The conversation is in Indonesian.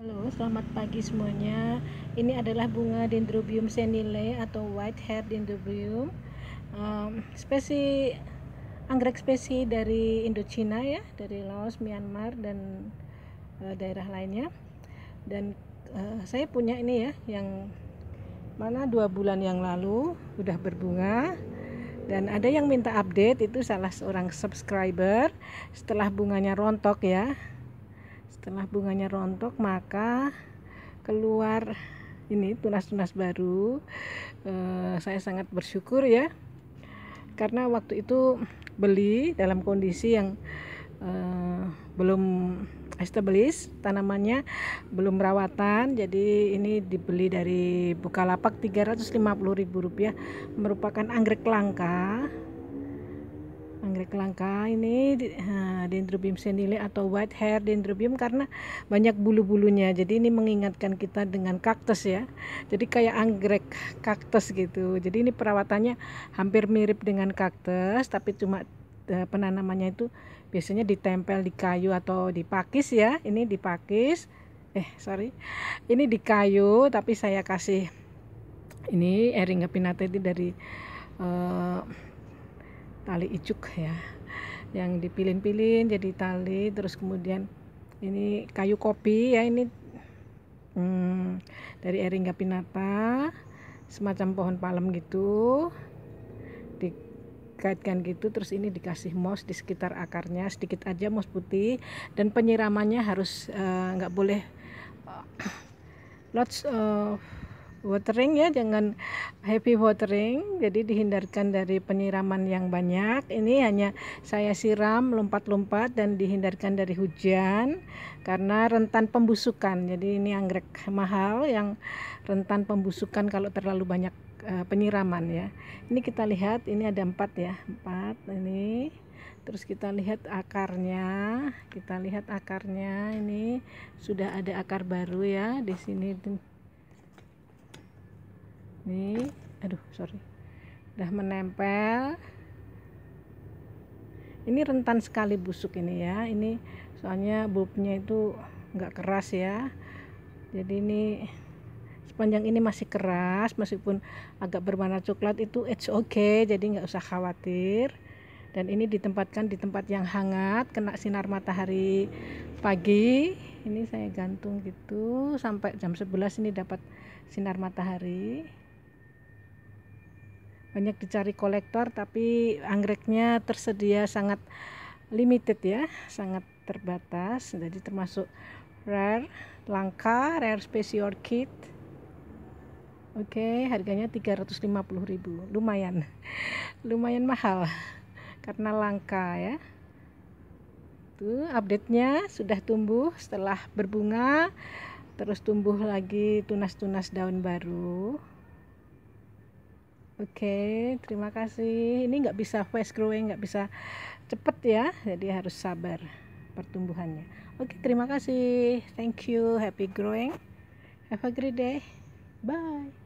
Halo, selamat pagi semuanya. Ini adalah bunga Dendrobium senile atau white hair Dendrobium. Um, spesi anggrek spesi dari Indochina ya, dari Laos, Myanmar dan uh, daerah lainnya. Dan uh, saya punya ini ya yang mana dua bulan yang lalu udah berbunga dan ada yang minta update itu salah seorang subscriber setelah bunganya rontok ya setelah bunganya rontok maka keluar ini tunas-tunas baru e, saya sangat bersyukur ya karena waktu itu beli dalam kondisi yang e, belum established tanamannya belum perawatan jadi ini dibeli dari Bukalapak ribu rupiah, merupakan anggrek langka anggrek langka ini ha, eh, dendrobium senile atau white hair dendrobium karena banyak bulu-bulunya jadi ini mengingatkan kita dengan kaktus ya jadi kayak anggrek kaktus gitu jadi ini perawatannya hampir mirip dengan kaktus tapi cuma eh, penanamannya itu biasanya ditempel di kayu atau dipakis ya ini dipakis eh sorry ini di kayu tapi saya kasih ini Eringa pinata ini dari eh, tali ijuk ya yang dipilin-pilin jadi tali terus kemudian ini kayu kopi ya ini hmm, dari Eringa pinata semacam pohon palem gitu dikaitkan gitu terus ini dikasih moss di sekitar akarnya sedikit aja moss putih dan penyiramannya harus eh, nggak uh, boleh uh, lots of watering ya jangan heavy watering jadi dihindarkan dari penyiraman yang banyak ini hanya saya siram lompat-lompat dan dihindarkan dari hujan karena rentan pembusukan jadi ini anggrek mahal yang rentan pembusukan kalau terlalu banyak eh, penyiraman ya ini kita lihat ini ada empat ya empat ini terus kita lihat akarnya kita lihat akarnya ini sudah ada akar baru ya di sini nih aduh sorry udah menempel ini rentan sekali busuk ini ya ini soalnya bobnya itu nggak keras ya jadi ini sepanjang ini masih keras meskipun agak berwarna coklat itu it's okay jadi nggak usah khawatir dan ini ditempatkan di tempat yang hangat kena sinar matahari pagi ini saya gantung gitu sampai jam 11 ini dapat sinar matahari banyak dicari kolektor tapi anggreknya tersedia sangat limited ya sangat terbatas jadi termasuk rare langka rare species orchid oke okay, harganya 350.000 lumayan lumayan mahal karena langka ya tuh update-nya sudah tumbuh setelah berbunga terus tumbuh lagi tunas-tunas daun baru Oke, terima kasih. Ini nggak bisa fast growing, nggak bisa cepet ya, jadi harus sabar pertumbuhannya. Oke, terima kasih. Thank you. Happy growing. Have a great day. Bye.